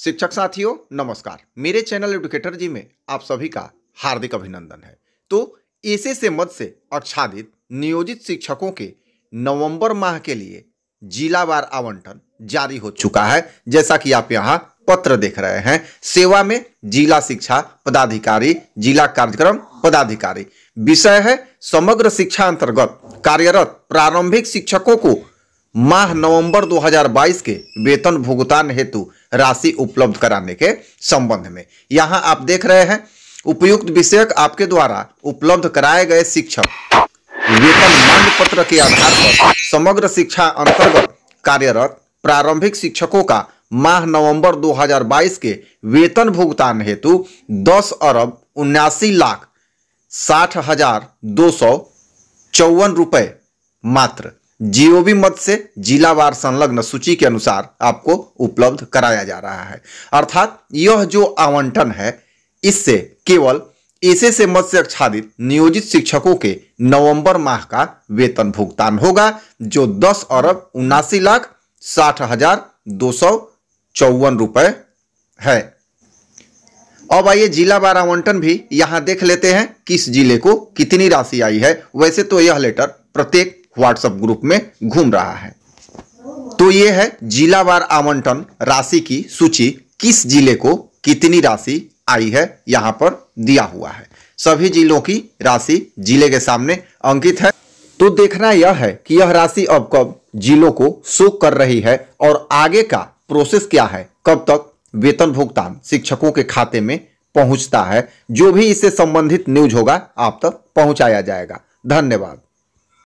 शिक्षक साथियों नमस्कार मेरे चैनल एडुकेटर जी में आप सभी का हार्दिक अभिनंदन है तो ऐसे से मद से आच्छादित नियोजित शिक्षकों के नवंबर माह के लिए जिलावार आवंटन जारी हो चुका है जैसा कि आप यहाँ पत्र देख रहे हैं सेवा में जिला शिक्षा पदाधिकारी जिला कार्यक्रम पदाधिकारी विषय है समग्र शिक्षा अंतर्गत कार्यरत प्रारंभिक शिक्षकों को माह नवंबर 2022 के वेतन भुगतान हेतु राशि उपलब्ध कराने के संबंध में यहां आप देख रहे हैं उपयुक्त विषयक आपके द्वारा उपलब्ध कराए गए शिक्षक वेतन मांग पत्र के आधार पर समग्र शिक्षा अंतर्गत कार्यरत प्रारंभिक शिक्षकों का माह नवंबर 2022 के वेतन भुगतान हेतु 10 अरब उन्यासी लाख साठ हजार दो सौ चौवन रुपये मात्र जीओवी मत से जिलावार संलग्न सूची के अनुसार आपको उपलब्ध कराया जा रहा है अर्थात यह जो आवंटन है इससे केवल ऐसे से मत से आच्छादित नियोजित शिक्षकों के नवंबर माह का वेतन भुगतान होगा जो दस अरब उन्नासी लाख साठ हजार दो सौ चौवन रुपये है अब आइए जिला बार आवंटन भी यहां देख लेते हैं किस जिले को कितनी राशि आई है वैसे तो यह लेटर प्रत्येक व्हाट्सएप ग्रुप में घूम रहा है तो ये है जिलावार आवंटन राशि की सूची किस जिले को कितनी राशि आई है यहाँ पर दिया हुआ है सभी जिलों की राशि जिले के सामने अंकित है तो देखना यह है कि यह राशि अब कब जिलों को शो कर रही है और आगे का प्रोसेस क्या है कब तक वेतन भुगतान शिक्षकों के खाते में पहुंचता है जो भी इससे संबंधित न्यूज होगा आप तक पहुंचाया जाएगा धन्यवाद